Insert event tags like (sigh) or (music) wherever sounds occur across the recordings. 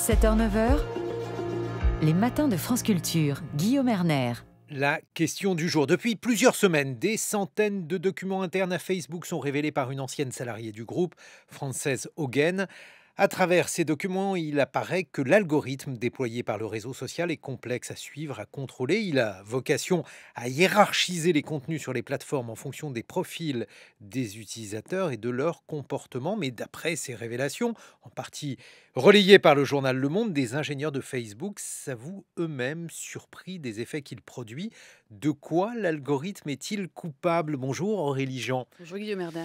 7h-9h, les matins de France Culture, Guillaume Erner. La question du jour. Depuis plusieurs semaines, des centaines de documents internes à Facebook sont révélés par une ancienne salariée du groupe, française Hogan. À travers ces documents, il apparaît que l'algorithme déployé par le réseau social est complexe à suivre, à contrôler. Il a vocation à hiérarchiser les contenus sur les plateformes en fonction des profils des utilisateurs et de leur comportement. Mais d'après ces révélations, en partie relayées par le journal Le Monde, des ingénieurs de Facebook s'avouent eux-mêmes surpris des effets qu'il produit. De quoi l'algorithme est-il coupable Bonjour Aurélie Jean. Bonjour Guillaume Herder.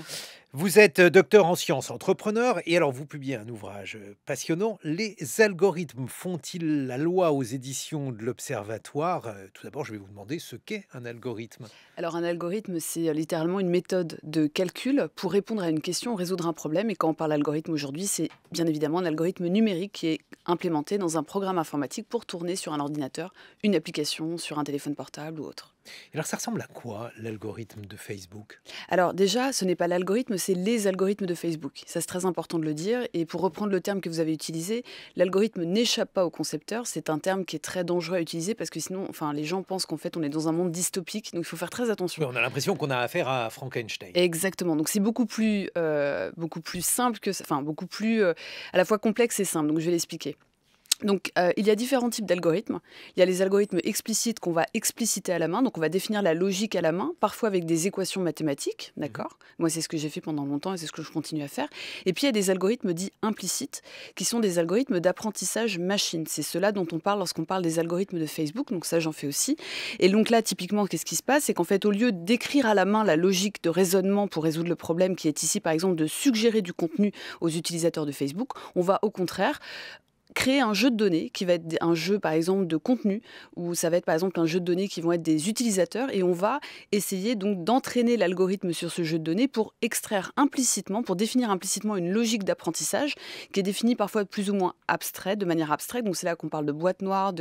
Vous êtes docteur en sciences, entrepreneur, et alors vous publiez un nouveau euh, passionnant. Les algorithmes font-ils la loi aux éditions de l'Observatoire euh, Tout d'abord, je vais vous demander ce qu'est un algorithme. Alors, un algorithme, c'est littéralement une méthode de calcul pour répondre à une question, résoudre un problème. Et quand on parle d'algorithme aujourd'hui, c'est bien évidemment un algorithme numérique qui est implémenté dans un programme informatique pour tourner sur un ordinateur, une application, sur un téléphone portable ou autre. Alors ça ressemble à quoi l'algorithme de Facebook Alors déjà, ce n'est pas l'algorithme, c'est les algorithmes de Facebook. Ça c'est très important de le dire. Et pour reprendre le terme que vous avez utilisé, l'algorithme n'échappe pas au concepteur. C'est un terme qui est très dangereux à utiliser parce que sinon, enfin, les gens pensent qu'en fait on est dans un monde dystopique. Donc il faut faire très attention. on a l'impression qu'on a affaire à Frankenstein. Exactement. Donc c'est beaucoup plus, euh, beaucoup plus simple que, enfin beaucoup plus euh, à la fois complexe et simple. Donc je vais l'expliquer. Donc, euh, il y a différents types d'algorithmes. Il y a les algorithmes explicites qu'on va expliciter à la main. Donc, on va définir la logique à la main, parfois avec des équations mathématiques. Mhm. D'accord Moi, c'est ce que j'ai fait pendant longtemps et c'est ce que je continue à faire. Et puis, il y a des algorithmes dits implicites, qui sont des algorithmes d'apprentissage machine. C'est cela dont on parle lorsqu'on parle des algorithmes de Facebook. Donc, ça, j'en fais aussi. Et donc, là, typiquement, qu'est-ce qui se passe C'est qu'en fait, au lieu d'écrire à la main la logique de raisonnement pour résoudre le problème qui est ici, par exemple, de suggérer du contenu aux utilisateurs de Facebook, on va au contraire créer un jeu de données qui va être un jeu par exemple de contenu où ça va être par exemple un jeu de données qui vont être des utilisateurs et on va essayer donc d'entraîner l'algorithme sur ce jeu de données pour extraire implicitement, pour définir implicitement une logique d'apprentissage qui est définie parfois plus ou moins abstraite, de manière abstraite. Donc c'est là qu'on parle de boîte noire,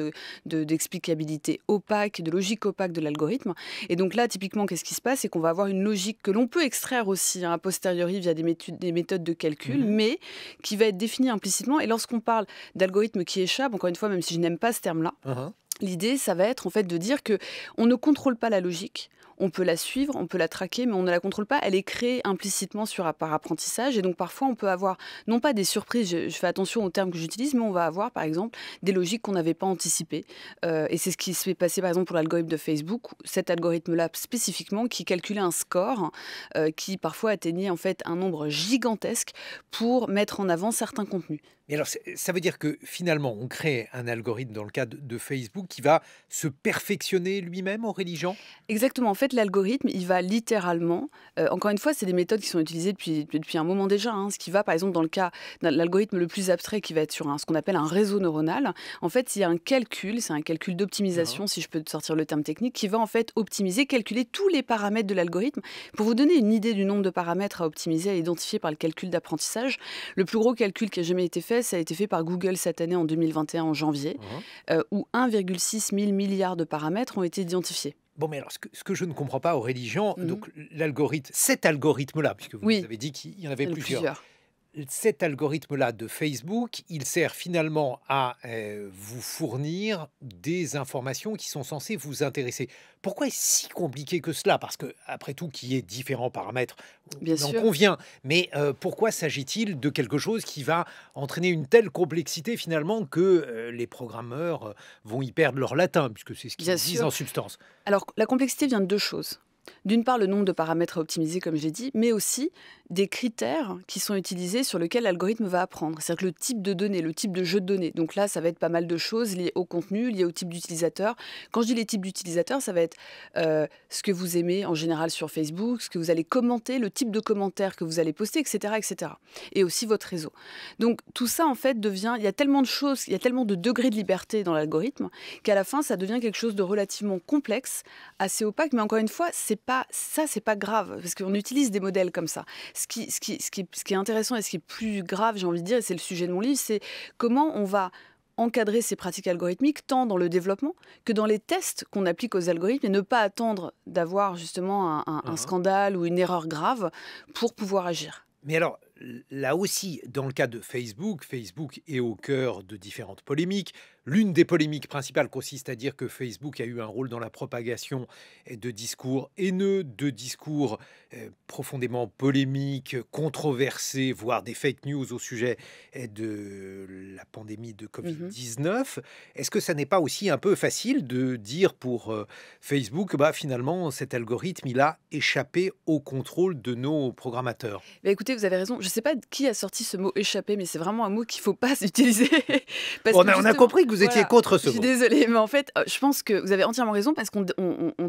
d'explicabilité de, opaque, de logique opaque de l'algorithme. Et donc là typiquement qu'est-ce qui se passe C'est qu'on va avoir une logique que l'on peut extraire aussi hein, a posteriori via des, méthodes de calcul, mmh mais qui va être définie implicitement. Et lorsqu'on parle d algorithme qui échappe, encore une fois, même si je n'aime pas ce terme-là. Uh-huh. L'idée, ça va être en fait de dire que on ne contrôle pas la logique, on peut la suivre, on peut la traquer, mais on ne la contrôle pas. Elle est créée implicitement sur, par apprentissage. Et donc, parfois, on peut avoir, non pas des surprises, je, fais attention aux termes que j'utilise, mais on va avoir, par exemple, des logiques qu'on n'avait pas anticipées. Euh, et c'est ce qui s'est passé, par exemple, pour l'algorithme de Facebook, cet algorithme-là spécifiquement, qui calculait un score euh, qui, parfois, atteignait en fait un nombre gigantesque pour mettre en avant certains contenus alors, ça veut dire que finalement, on crée un algorithme dans le cadre de, Facebook qui va se perfectionner lui-même en religion Exactement. En fait, l'algorithme, il va littéralement. Euh, encore une fois, c'est des méthodes qui sont utilisées depuis, depuis un moment déjà. Hein. ce qui va, par exemple, dans le cas de l'algorithme le plus abstrait qui va être sur un, ce qu'on appelle un réseau neuronal. En fait, il y a un calcul, c'est un calcul d'optimisation, ah. si je peux sortir le terme technique, qui va en fait optimiser, calculer tous les paramètres de l'algorithme. Pour vous donner une idée du nombre de paramètres à optimiser, à identifier par le calcul d'apprentissage, le plus gros calcul qui a jamais été fait, ça a été fait par Google cette année en 2021, en janvier, euh, où 1,6 000 milliards de paramètres ont été identifiés. Bon, mais alors, ce que, je ne comprends pas aux religions, mmh. donc l'algorithme, cet algorithme-là, puisque vous, avez dit qu'il y en avait plusieurs cet algorithme-là de Facebook, il sert finalement à euh, vous fournir des informations qui sont censées vous intéresser. Pourquoi est-ce si compliqué que cela Parce que, après tout, qui est ait différents paramètres, Bien on en convient. Mais euh, pourquoi s'agit-il de quelque chose qui va entraîner une telle complexité finalement que euh, les programmeurs vont y perdre leur latin, puisque c'est ce qu'ils disent en substance Alors, la complexité vient de deux choses d'une part le nombre de paramètres à optimiser, comme j'ai dit, mais aussi des critères qui sont utilisés sur lesquels l'algorithme va apprendre. C'est-à-dire le type de données, le type de jeu de données. Donc là, ça va être pas mal de choses liées au contenu, liées au type d'utilisateur. Quand je dis les types d'utilisateurs, ça va être euh, ce que vous aimez en général sur Facebook, ce que vous allez commenter, le type de commentaires que vous allez poster, etc., etc. Et aussi votre réseau. Donc tout ça, en fait, devient. Il y a tellement de choses, il y a tellement de degrés de liberté dans l'algorithme qu'à la fin, ça devient quelque chose de relativement complexe, assez opaque. Mais encore une fois, c'est pas ça, c'est pas grave parce qu'on utilise des modèles comme ça. Ce qui, qui, qui, qui est intéressant et ce qui est plus grave, j'ai envie de dire, et c'est le sujet de mon livre, c'est comment on va encadrer ces pratiques algorithmiques tant dans le développement que dans les tests qu'on applique aux algorithmes et ne pas attendre d'avoir justement un, un uh-huh. scandale ou une erreur grave pour pouvoir agir. Mais alors, là aussi, dans le cas de Facebook, Facebook est au cœur de différentes polémiques. L'une des polémiques principales consiste à dire que Facebook a eu un rôle dans la propagation de discours haineux, de discours euh, profondément polémiques, controversés, voire des fake news au sujet eh, de la pandémie de mmh Covid-19. Est-ce que ça n'est pas aussi un peu facile de dire pour euh, Facebook, bah, finalement, cet algorithme, il a échappé au contrôle de nos programmateurs bah, Écoutez, vous avez raison. Je ne sais pas qui a sorti ce mot échapper, mais c'est vraiment un mot qu'il ne faut pas (laughs) utiliser. Parce on a compris que vous étiez contre ce Je suis désolée, mais en fait, euh, je pense que vous avez entièrement raison parce qu'on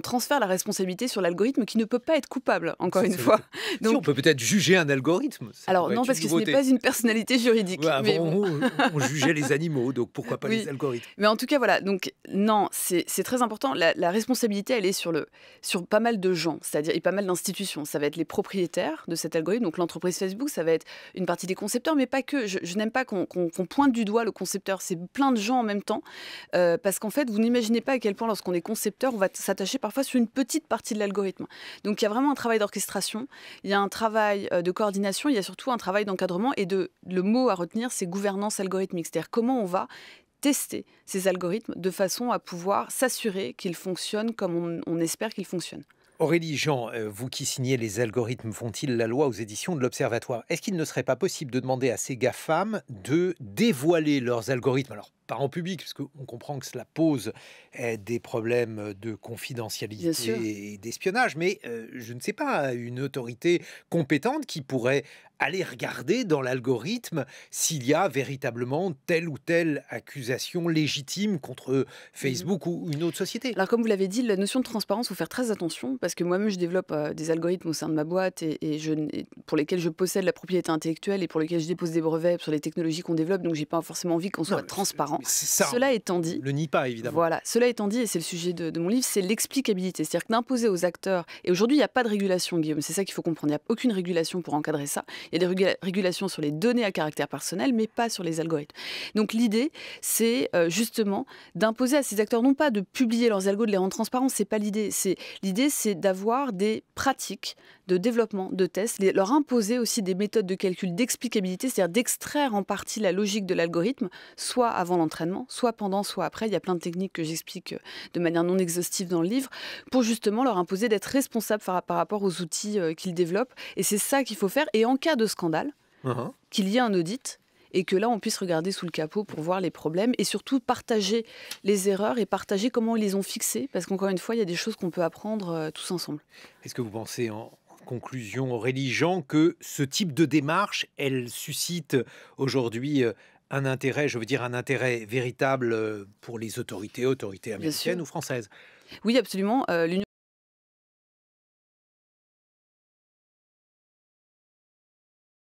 transfère la responsabilité sur l'algorithme qui ne peut pas être coupable, encore une fois. Donc... on peut peut-être juger un algorithme. Alors non, parce que ce n'est pas une personnalité juridique. on, on, jugeait les animaux, donc pourquoi pas les algorithmes Mais en tout cas, voilà, donc non, c'est très important. La, responsabilité, elle est sur, le, sur pas mal de gens, c'est-à-dire pas mal d'institutions. Ça va être les propriétaires de cet algorithme, donc l'entreprise Facebook, ça va être une partie des concepteurs, mais pas que. Je, n'aime pas qu'on pointe du doigt le concepteur. C'est plein de gens même temps. Euh, parce qu'en fait, vous n'imaginez pas à quel point, lorsqu'on est concepteur, on va s'attacher parfois sur une petite partie de l'algorithme. Donc il y a vraiment un travail d'orchestration, il y a un travail euh, de coordination, il y a surtout un travail d'encadrement. Et de, le mot à retenir, c'est gouvernance algorithmique. C'est-à-dire comment on va tester ces algorithmes de façon à pouvoir s'assurer qu'ils fonctionnent comme on, espère qu'ils fonctionnent. Aurélie Jean, euh, vous qui signez Les algorithmes font-ils la loi aux éditions de l'Observatoire, est-ce qu'il ne serait pas possible de demander à ces GAFAM de dévoiler leurs algorithmes Alors, pas en public, parce qu'on comprend que cela pose eh, des problèmes de confidentialité et d'espionnage, mais euh, je ne sais pas, une autorité compétente qui pourrait aller regarder dans l'algorithme s'il y a véritablement telle ou telle accusation légitime contre euh, mmh Facebook ou une autre société. Alors comme vous l'avez dit, la notion de transparence, il faut faire très attention, parce que moi-même, je développe euh, des algorithmes au sein de ma boîte et, je, pour lesquels je possède la propriété intellectuelle et pour lesquels je dépose des brevets sur les technologies qu'on développe, donc j'ai pas forcément envie qu'on soit transparent cela étant dit, le nie pas évidemment. Voilà, cela étant dit, et c'est le sujet de, mon livre, c'est l'explicabilité, c'est-à-dire d'imposer aux acteurs. Et aujourd'hui, il n'y a pas de régulation, Guillaume. C'est ça qu'il faut comprendre. Il n'y a aucune régulation pour encadrer ça. Il y a des régulations sur les données à caractère personnel, mais pas sur les algorithmes. Donc l'idée, c'est euh, justement d'imposer à ces acteurs non pas de publier leurs algos, de les rendre transparents. C'est pas l'idée. l'idée, c'est d'avoir des pratiques de développement de tests, leur imposer aussi des méthodes de calcul d'explicabilité, c'est-à-dire d'extraire en partie la logique de l'algorithme, soit avant l'entraînement, soit pendant, soit après. Il y a plein de techniques que j'explique euh, de manière non exhaustive dans le livre, pour justement leur imposer d'être responsables par, rapport aux outils euh, qu'ils développent. Et c'est ça qu'il faut faire. Et en cas de scandale, uh-huh. qu'il y ait un audit, et que là on puisse regarder sous le capot pour voir les problèmes et surtout partager les erreurs et partager comment ils les ont fixées parce qu'encore une fois il y a des choses qu'on peut apprendre euh, tous ensemble. Est-ce que vous pensez en, conclusion Aurélie que ce type de démarche, elle suscite aujourd'hui euh, un intérêt, je veux dire un intérêt véritable euh, pour les autorités, autorités américaines ou françaises. Oui, absolument. Euh,